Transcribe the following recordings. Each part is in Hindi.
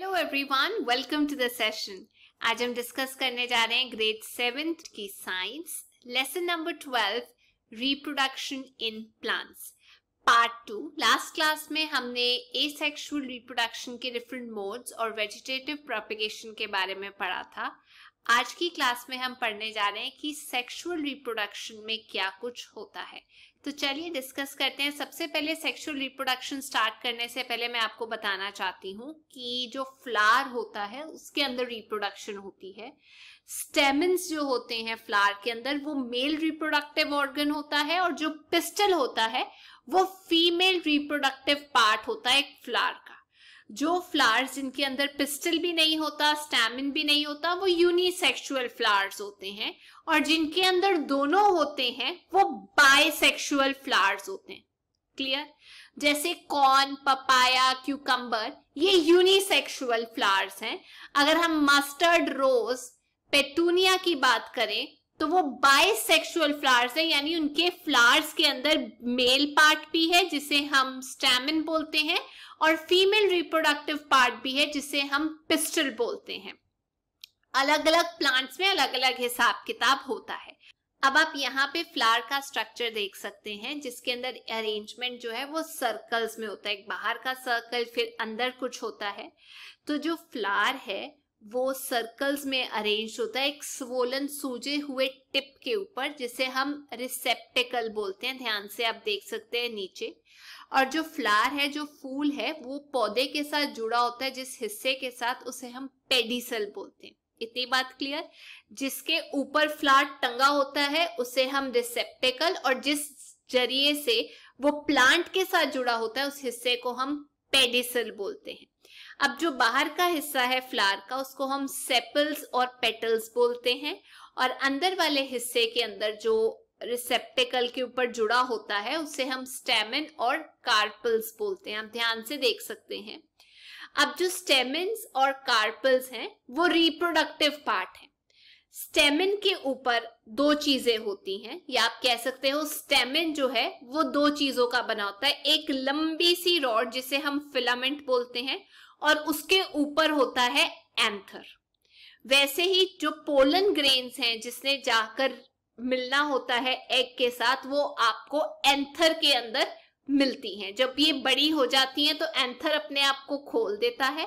hello everyone welcome to the session आज हम डिस्कस करने जा रहे हैं ग्रेड सेवेंथ की science lesson number twelve reproduction in plants part two last class में हमने एसेक्सुअल रिप्रोडक्शन के डिफरेंट मोड्स और वेजिटेटिव प्रोपिगेशन के बारे में पढ़ा था आज की क्लास में हम पढ़ने जा रहे हैं कि सेक्सुअल रिप्रोडक्शन में क्या कुछ होता है तो चलिए डिस्कस करते हैं सबसे पहले सेक्सुअल रिप्रोडक्शन स्टार्ट करने से पहले मैं आपको बताना चाहती हूँ कि जो फ्लावर होता है उसके अंदर रिप्रोडक्शन होती है स्टेमिन्स जो होते हैं फ्लावर के अंदर वो मेल रिप्रोडक्टिव ऑर्गन होता है और जो पिस्टल होता है वो फीमेल रिप्रोडक्टिव पार्ट होता है एक फ्लावर जो फ्लावर्स जिनके अंदर पिस्टल भी नहीं होता स्टैमिन भी नहीं होता वो यूनिसेक्सुअल फ्लावर्स होते हैं और जिनके अंदर दोनों होते हैं वो बायसेक्सुअल फ्लावर्स होते हैं क्लियर जैसे कॉर्न पपाया क्यूकम्बर ये यूनिसेक्सुअल फ्लावर्स हैं अगर हम मस्टर्ड रोज पेटूनिया की बात करें तो वो बाइसेक्सुअल फ्लावर्स है यानी उनके फ्लावर्स के अंदर मेल पार्ट भी है जिसे हम स्टेमिन बोलते हैं और फीमेल रिप्रोडक्टिव पार्ट भी है जिसे हम पिस्टल बोलते हैं अलग अलग प्लांट्स में अलग अलग हिसाब किताब होता है अब आप यहाँ पे फ्लावर का स्ट्रक्चर देख सकते हैं जिसके अंदर अरेंजमेंट जो है वो सर्कल्स में होता है एक बाहर का सर्कल फिर अंदर कुछ होता है तो जो फ्लावर है वो सर्कल्स में अरेंज होता है एक स्वोलन सूजे हुए टिप के ऊपर जिसे हम रिसेप्टिकल बोलते हैं ध्यान से आप देख सकते हैं नीचे और जो फ्लावर है जो फूल है वो पौधे के साथ जुड़ा होता है जिस हिस्से के साथ उसे हम पेडिसल बोलते हैं इतनी बात क्लियर जिसके ऊपर फ्लावर टंगा होता है उसे हम रिसेप्टिकल और जिस जरिए से वो प्लांट के साथ जुड़ा होता है उस हिस्से को हम पेडिसल बोलते हैं अब जो बाहर का हिस्सा है फ्लावर का उसको हम सेपल्स और पेटल्स बोलते हैं और अंदर वाले हिस्से के अंदर जो रिसेप्टेकल के ऊपर जुड़ा होता है उसे हम स्टेमिन और कार्पल्स बोलते हैं आप ध्यान से देख सकते हैं अब जो स्टेमिन्स और कार्पल्स हैं वो रिप्रोडक्टिव पार्ट है स्टेमिन के ऊपर दो चीजें होती हैं या आप कह सकते हो स्टेमिन जो है वो दो चीजों का बना होता है एक लंबी सी रॉड जिसे हम फिलामेंट बोलते हैं और उसके ऊपर होता है एंथर वैसे ही जो पोलन ग्रेन्स हैं जिसने जाकर मिलना होता है एग के साथ वो आपको एंथर के अंदर मिलती हैं जब ये बड़ी हो जाती हैं तो एंथर अपने आप को खोल देता है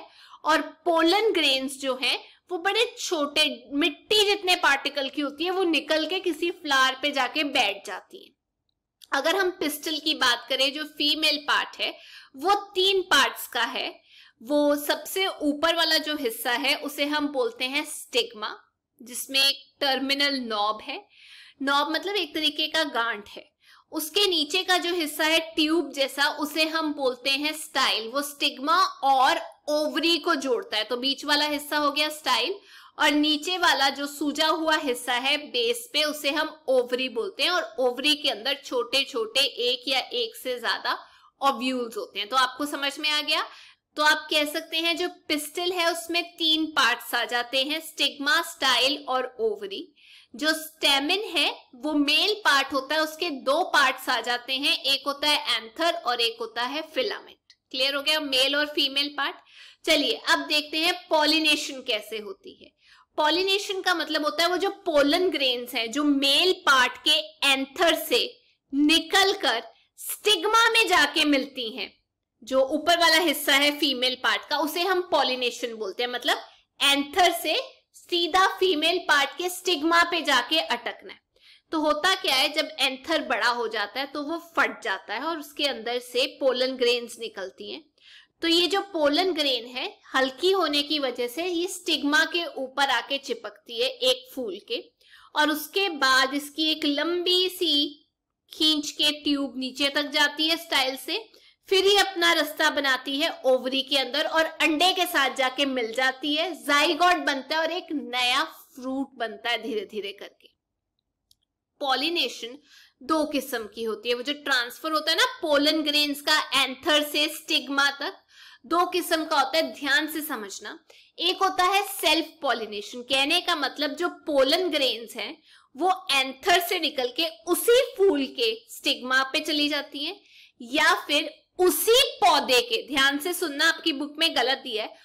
और पोलन ग्रेन्स जो हैं वो बड़े छोटे मिट्टी जितने पार्टिकल की होती है वो निकल के किसी फ्लावर पे जाके बैठ जाती है अगर हम पिस्टल की बात करें जो फीमेल पार्ट है वो तीन पार्ट्स का है वो सबसे ऊपर वाला जो हिस्सा है उसे हम बोलते हैं स्टिग्मा जिसमें एक टर्मिनल नॉब है नॉब मतलब एक तरीके का गांठ है उसके नीचे का जो हिस्सा है ट्यूब जैसा उसे हम बोलते हैं स्टाइल वो स्टिग्मा और ओवरी को जोड़ता है तो बीच वाला हिस्सा हो गया स्टाइल और नीचे वाला जो सूजा हुआ हिस्सा है बेस पे उसे हम ओवरी बोलते हैं और ओवरी के अंदर छोटे छोटे एक या एक से ज्यादा ओव्यूल्स होते हैं तो आपको समझ में आ गया तो आप कह सकते हैं जो पिस्टल है उसमें तीन पार्ट्स आ जाते हैं स्टिग्मा स्टाइल और ओवरी जो स्टेमिन है वो मेल पार्ट होता है उसके दो पार्ट्स आ जाते हैं एक होता है एंथर और एक होता है फिलामेंट क्लियर हो गया मेल और फीमेल पार्ट चलिए अब देखते हैं पॉलिनेशन कैसे होती है पॉलिनेशन का मतलब होता है वो जो पोलन ग्रेन हैं जो मेल पार्ट के एंथर से निकलकर स्टिग्मा में जाके मिलती हैं जो ऊपर वाला हिस्सा है फीमेल पार्ट का उसे हम पॉलिनेशन बोलते हैं मतलब एंथर से सीधा फीमेल पार्ट के स्टिग्मा पे जाके अटकना है तो होता क्या है जब एंथर बड़ा हो जाता है तो वो फट जाता है और उसके अंदर से पोलन ग्रेन्स निकलती हैं तो ये जो पोलन ग्रेन है हल्की होने की वजह से ये स्टिग्मा के ऊपर आके चिपकती है एक फूल के और उसके बाद इसकी एक लंबी सी खींच के ट्यूब नीचे तक जाती है स्टाइल से फिर ही अपना रास्ता बनाती है ओवरी के अंदर और अंडे के साथ जाके मिल जाती है जाइगॉड बनता है और एक नया फ्रूट बनता है धीरे धीरे करके पॉलिनेशन दो किस्म की होती है वो जो ट्रांसफर होता है ना पोलन ग्रेन्स का एंथर से स्टिग्मा तक दो किस्म का होता है ध्यान से समझना एक होता है सेल्फ पॉलिनेशन कहने का मतलब जो पोलन ग्रेन्स हैं वो एंथर से निकल के उसी फूल के स्टिग्मा पे चली जाती हैं या फिर उसी पौधे के ध्यान से सुनना आपकी बुक में गलत दिया है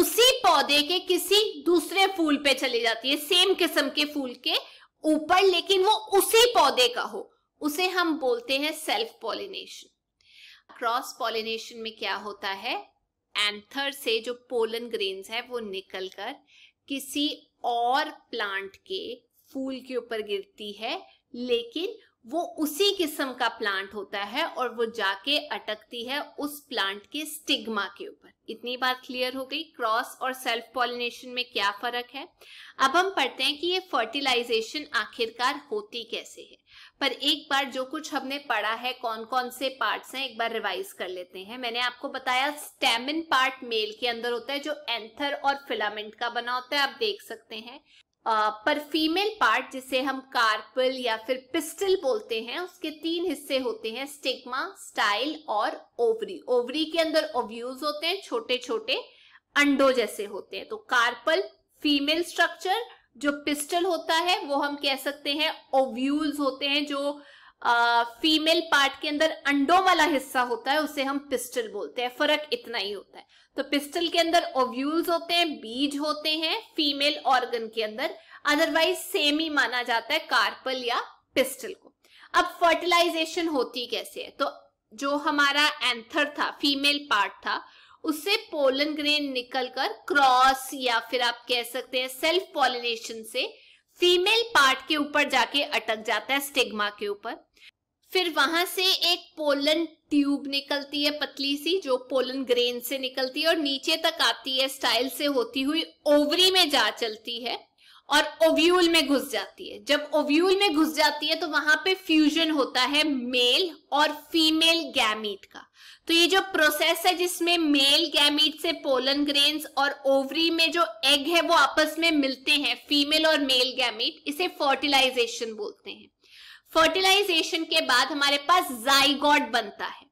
उसी पौधे के किसी दूसरे फूल पे चली जाती है सेम किस्म के फूल के ऊपर लेकिन वो उसी पौधे का हो उसे हम बोलते हैं सेल्फ पॉलिनेशन क्रॉस पॉलिनेशन में क्या होता है एंथर से जो पोलन ग्रेन्स है वो निकलकर किसी और प्लांट के फूल के ऊपर गिरती है लेकिन वो उसी किस्म का प्लांट होता है और वो जाके अटकती है उस प्लांट के स्टिग्मा के ऊपर इतनी बात क्लियर हो गई क्रॉस और सेल्फ पॉलिनेशन में क्या फर्क है अब हम पढ़ते हैं कि ये फर्टिलाइजेशन आखिरकार होती कैसे है पर एक बार जो कुछ हमने पढ़ा है कौन कौन से पार्ट्स हैं एक बार रिवाइज कर लेते हैं मैंने आपको बताया स्टेमिन पार्ट मेल के अंदर होता है जो एंथर और फिलामेंट का बना होता है आप देख सकते हैं पर फीमेल पार्ट जिसे हम कार्पल या फिर पिस्टल बोलते हैं उसके तीन हिस्से होते हैं स्टिग्मा स्टाइल और ओवरी ओवरी के अंदर ओव्यूज होते हैं छोटे छोटे अंडो जैसे होते हैं तो कार्पल फीमेल स्ट्रक्चर जो पिस्टल होता है वो हम कह सकते हैं ओव्यूल्स होते हैं जो फीमेल पार्ट के अंदर अंडों वाला हिस्सा होता है उसे हम पिस्टल बोलते हैं फर्क इतना ही होता है तो पिस्टल के अंदर ओव्यूल्स होते हैं बीज होते हैं फीमेल ऑर्गन के अंदर अदरवाइज सेम ही माना जाता है कार्पल या पिस्टल को अब फर्टिलाइजेशन होती कैसे है तो जो हमारा एंथर था फीमेल पार्ट था उससे पोलन ग्रेन निकलकर क्रॉस या फिर आप कह सकते हैं सेल्फ पॉलिनेशन से फीमेल पार्ट के ऊपर जाके अटक जाता है स्टिग्मा के ऊपर फिर वहां से एक पोलन ट्यूब निकलती है पतली सी जो पोलन ग्रेन से निकलती है और नीचे तक आती है स्टाइल से होती हुई ओवरी में जा चलती है और ओव्यूल में घुस जाती है जब ओव्यूल में घुस जाती है तो वहां पे फ्यूजन होता है मेल और फीमेल गैमीट का तो ये जो प्रोसेस है जिसमें मेल गैमीट से पोलन ग्रेन्स और ओवरी में जो एग है वो आपस में मिलते हैं फीमेल और मेल गैमीट इसे फर्टिलाइजेशन बोलते हैं फर्टिलाइजेशन के बाद हमारे पास जाइगॉड बनता है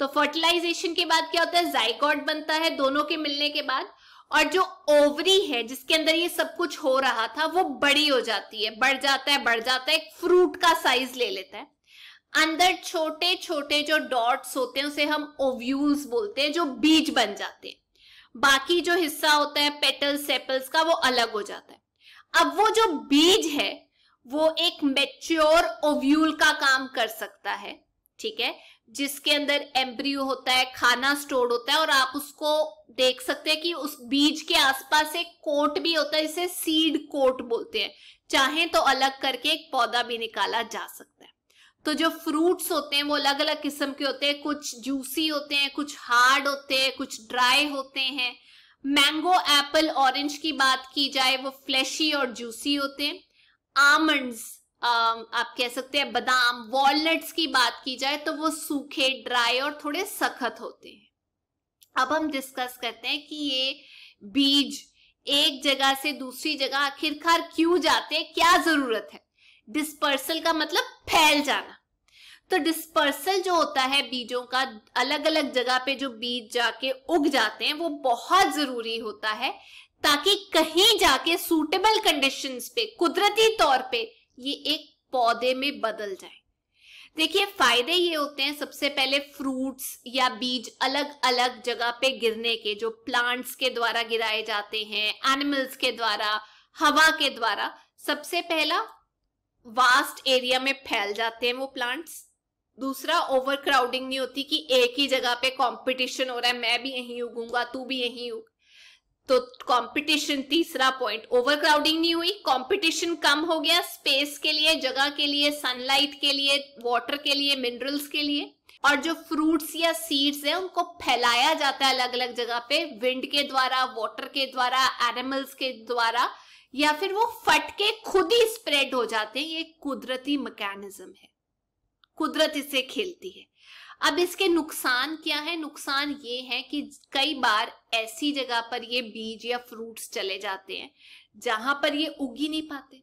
तो फर्टिलाइजेशन के बाद क्या होता है जाइकॉड बनता है दोनों के मिलने के बाद और जो ओवरी है जिसके अंदर ये सब कुछ हो रहा था वो बड़ी हो जाती है बढ़ जाता है बढ़ जाता है एक फ्रूट का साइज ले लेता है अंदर छोटे छोटे जो डॉट्स होते हैं उसे हम ओव्यूल्स बोलते हैं जो बीज बन जाते हैं बाकी जो हिस्सा होता है पेटल्स सेपल्स का वो अलग हो जाता है अब वो जो बीज है वो एक मेच्योर ओव्यूल का काम कर सकता है ठीक है जिसके अंदर एम्ब्रियो होता है खाना स्टोर होता है और आप उसको देख सकते हैं कि उस बीज के आसपास एक कोट भी होता है जिसे सीड कोट बोलते हैं चाहे तो अलग करके एक पौधा भी निकाला जा सकता है तो जो फ्रूट्स होते हैं वो अलग अलग किस्म के होते हैं कुछ जूसी होते हैं कुछ हार्ड होते हैं कुछ ड्राई होते हैं मैंगो एप्पल ऑरेंज की बात की जाए वो फ्लैशी और जूसी होते हैं आमंड्स आप कह सकते हैं बादाम वॉलनट्स की बात की जाए तो वो सूखे ड्राई और थोड़े सख्त होते हैं अब हम डिस्कस करते हैं कि ये बीज एक जगह से दूसरी जगह आखिरकार क्यों जाते हैं क्या जरूरत है डिस्पर्सल का मतलब फैल जाना तो डिस्पर्सल जो होता है बीजों का अलग अलग जगह पे जो बीज जाके उग जाते हैं वो बहुत जरूरी होता है ताकि कहीं जाके सूटेबल कंडीशंस पे कुदरती तौर पे ये एक पौधे में बदल जाए देखिए फायदे ये होते हैं सबसे पहले फ्रूट्स या बीज अलग अलग जगह पे गिरने के जो प्लांट्स के द्वारा गिराए जाते हैं एनिमल्स के द्वारा हवा के द्वारा सबसे पहला वास्ट एरिया में फैल जाते हैं वो प्लांट्स दूसरा ओवर क्राउडिंग नहीं होती कि एक ही जगह पे कंपटीशन हो रहा है मैं भी यहीं उगूंगा तू भी यहीं उग तो कंपटीशन तीसरा पॉइंट ओवरक्राउडिंग नहीं हुई कंपटीशन कम हो गया स्पेस के लिए जगह के लिए सनलाइट के लिए वाटर के लिए मिनरल्स के लिए और जो फ्रूट्स या सीड्स है उनको फैलाया जाता है अलग अलग जगह पे विंड के द्वारा वाटर के द्वारा एनिमल्स के द्वारा या फिर वो फट के खुद ही स्प्रेड हो जाते हैं ये कुदरती मैकेनिज्म है कुदरत इसे खेलती है अब इसके नुकसान क्या है नुकसान ये है कि कई बार ऐसी जगह पर ये बीज या फ्रूट्स चले जाते हैं जहां पर ये उगी नहीं पाते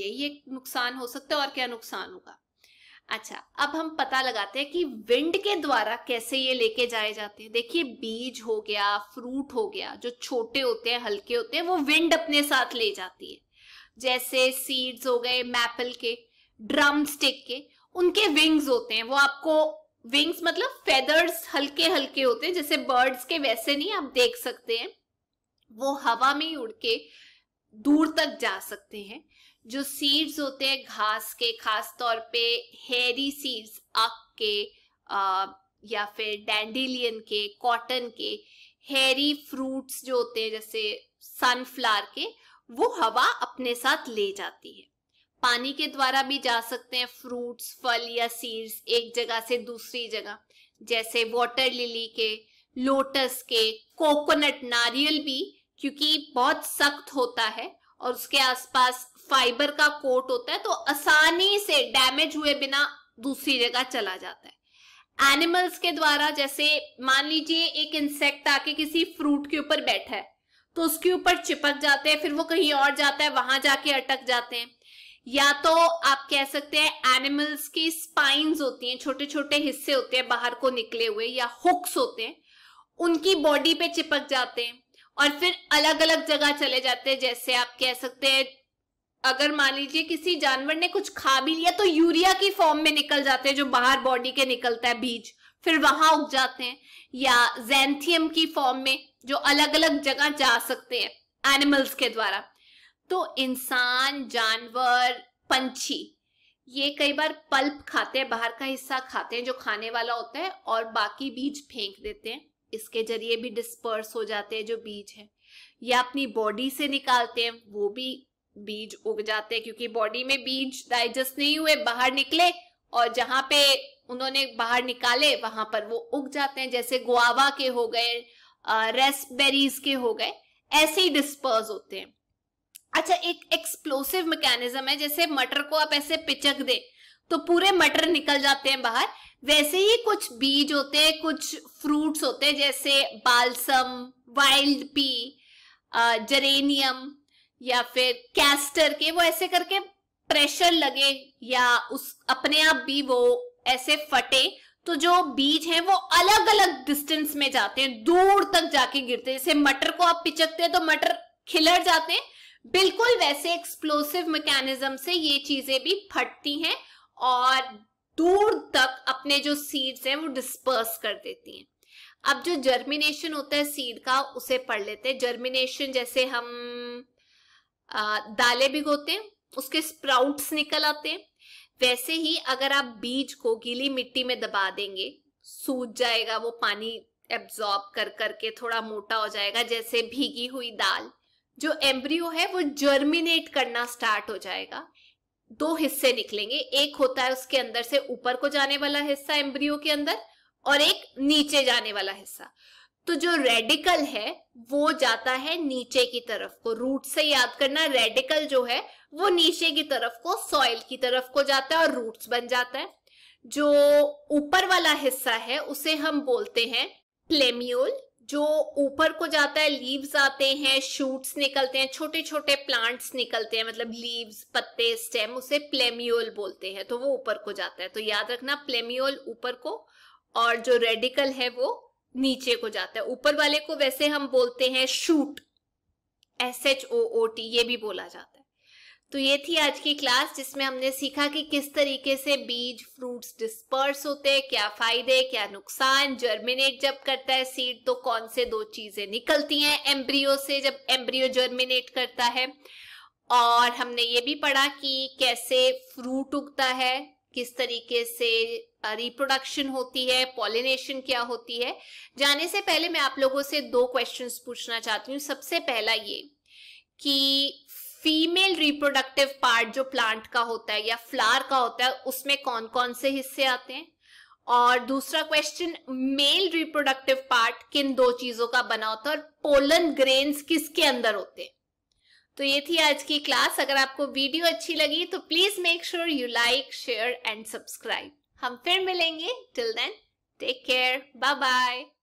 यही एक नुकसान हो सकता है और क्या नुकसान होगा अच्छा अब हम पता लगाते हैं कि विंड के द्वारा कैसे ये लेके जाए जाते हैं देखिए बीज हो गया फ्रूट हो गया जो छोटे होते हैं हल्के होते हैं वो विंड अपने साथ ले जाती है जैसे सीड्स हो गए मैपल के ड्रम स्टिक के उनके विंग्स होते हैं वो आपको विंग्स मतलब फेदर्स हल्के हल्के होते हैं जैसे बर्ड्स के वैसे नहीं आप देख सकते हैं वो हवा में ही उड़ के दूर तक जा सकते हैं जो सीड्स होते हैं घास के खास तौर पे हेरी सीड्स अक के आ, या फिर डैंडिलियन के कॉटन के हेरी फ्रूट्स जो होते हैं जैसे सनफ्लावर के वो हवा अपने साथ ले जाती है पानी के द्वारा भी जा सकते हैं फ्रूट्स फल या सीड्स एक जगह से दूसरी जगह जैसे वाटर लिली के लोटस के कोकोनट नारियल भी क्योंकि बहुत सख्त होता है और उसके आसपास फाइबर का कोट होता है तो आसानी से डैमेज हुए बिना दूसरी जगह चला जाता है एनिमल्स के द्वारा जैसे मान लीजिए एक इंसेक्ट आके किसी फ्रूट के ऊपर बैठा है तो उसके ऊपर चिपक जाते हैं फिर वो कहीं और जाता है वहां जाके अटक जाते हैं या तो आप कह सकते हैं एनिमल्स की स्पाइंस होती हैं छोटे छोटे हिस्से होते हैं बाहर को निकले हुए या हुक्स होते हैं उनकी बॉडी पे चिपक जाते हैं और फिर अलग अलग जगह चले जाते हैं जैसे आप कह सकते हैं अगर मान लीजिए किसी जानवर ने कुछ खा भी लिया तो यूरिया की फॉर्म में निकल जाते हैं जो बाहर बॉडी के निकलता है बीज फिर वहां उग जाते हैं या जैंथियम की फॉर्म में जो अलग अलग जगह जा सकते हैं एनिमल्स के द्वारा तो इंसान जानवर पंछी ये कई बार पल्प खाते हैं बाहर का हिस्सा खाते हैं जो खाने वाला होता है और बाकी बीज फेंक देते हैं इसके जरिए भी डिस्पर्स हो जाते हैं जो बीज है या अपनी बॉडी से निकालते हैं वो भी बीज उग जाते हैं क्योंकि बॉडी में बीज डाइजेस्ट नहीं हुए बाहर निकले और जहां पे उन्होंने बाहर निकाले वहां पर वो उग जाते हैं जैसे गुआवा के हो गए रेस्पबेरीज के हो गए ऐसे ही डिस्पर्स होते हैं अच्छा एक एक्सप्लोसिव मैकेनिज्म है जैसे मटर को आप ऐसे पिचक दे तो पूरे मटर निकल जाते हैं बाहर वैसे ही कुछ बीज होते हैं कुछ फ्रूट्स होते हैं जैसे बालसम वाइल्ड पी जरेनियम या फिर कैस्टर के वो ऐसे करके प्रेशर लगे या उस अपने आप भी वो ऐसे फटे तो जो बीज हैं वो अलग अलग डिस्टेंस में जाते हैं दूर तक जाके गिरते हैं जैसे मटर को आप पिचकते हैं तो मटर खिलर जाते हैं बिल्कुल वैसे एक्सप्लोसिव मैकेनिज्म से ये चीजें भी फटती हैं और दूर तक अपने जो सीड्स हैं वो डिस्पर्स कर देती हैं अब जो जर्मिनेशन होता है सीड का उसे पढ़ लेते हैं जर्मिनेशन जैसे हम आ, दालें भिगोते हैं उसके स्प्राउट्स निकल आते हैं वैसे ही अगर आप बीज को गीली मिट्टी में दबा देंगे सूज जाएगा वो पानी एब्जॉर्ब कर करके थोड़ा मोटा हो जाएगा जैसे भीगी हुई दाल जो एम्ब्रियो है वो जर्मिनेट करना स्टार्ट हो जाएगा दो हिस्से निकलेंगे एक होता है उसके अंदर से ऊपर को जाने वाला हिस्सा एम्ब्रियो के अंदर और एक नीचे जाने वाला हिस्सा तो जो रेडिकल है वो जाता है नीचे की तरफ को रूट से याद करना रेडिकल जो है वो नीचे की तरफ को सॉइल की तरफ को जाता है और रूट्स बन जाता है जो ऊपर वाला हिस्सा है उसे हम बोलते हैं प्लेम्यूल जो ऊपर को जाता है लीव्स आते हैं शूट्स निकलते हैं छोटे छोटे प्लांट्स निकलते हैं मतलब लीव्स पत्ते स्टेम उसे प्लेमियोल बोलते हैं तो वो ऊपर को जाता है तो याद रखना प्लेमियोल ऊपर को और जो रेडिकल है वो नीचे को जाता है ऊपर वाले को वैसे हम बोलते हैं shoot S H O O T ये भी बोला जाता है तो ये थी आज की क्लास जिसमें हमने सीखा कि किस तरीके से बीज फ्रूट्स डिस्पर्स होते हैं क्या फायदे क्या नुकसान जर्मिनेट जब करता है सीड तो कौन से दो चीजें निकलती हैं एम्ब्रियो से जब एम्ब्रियो जर्मिनेट करता है और हमने ये भी पढ़ा कि कैसे फ्रूट उगता है किस तरीके से रिप्रोडक्शन होती है पॉलिनेशन क्या होती है जाने से पहले मैं आप लोगों से दो क्वेश्चंस पूछना चाहती हूँ सबसे पहला ये कि फीमेल रिप्रोडक्टिव पार्ट जो प्लांट का होता है या फ्लावर का होता है उसमें कौन कौन से हिस्से आते हैं और दूसरा क्वेश्चन मेल रिप्रोडक्टिव पार्ट किन दो चीजों का बना होता है और पोलन ग्रेन्स किसके अंदर होते हैं तो ये थी आज की क्लास अगर आपको वीडियो अच्छी लगी तो please make sure you like share and subscribe हम फिर मिलेंगे till then take care bye bye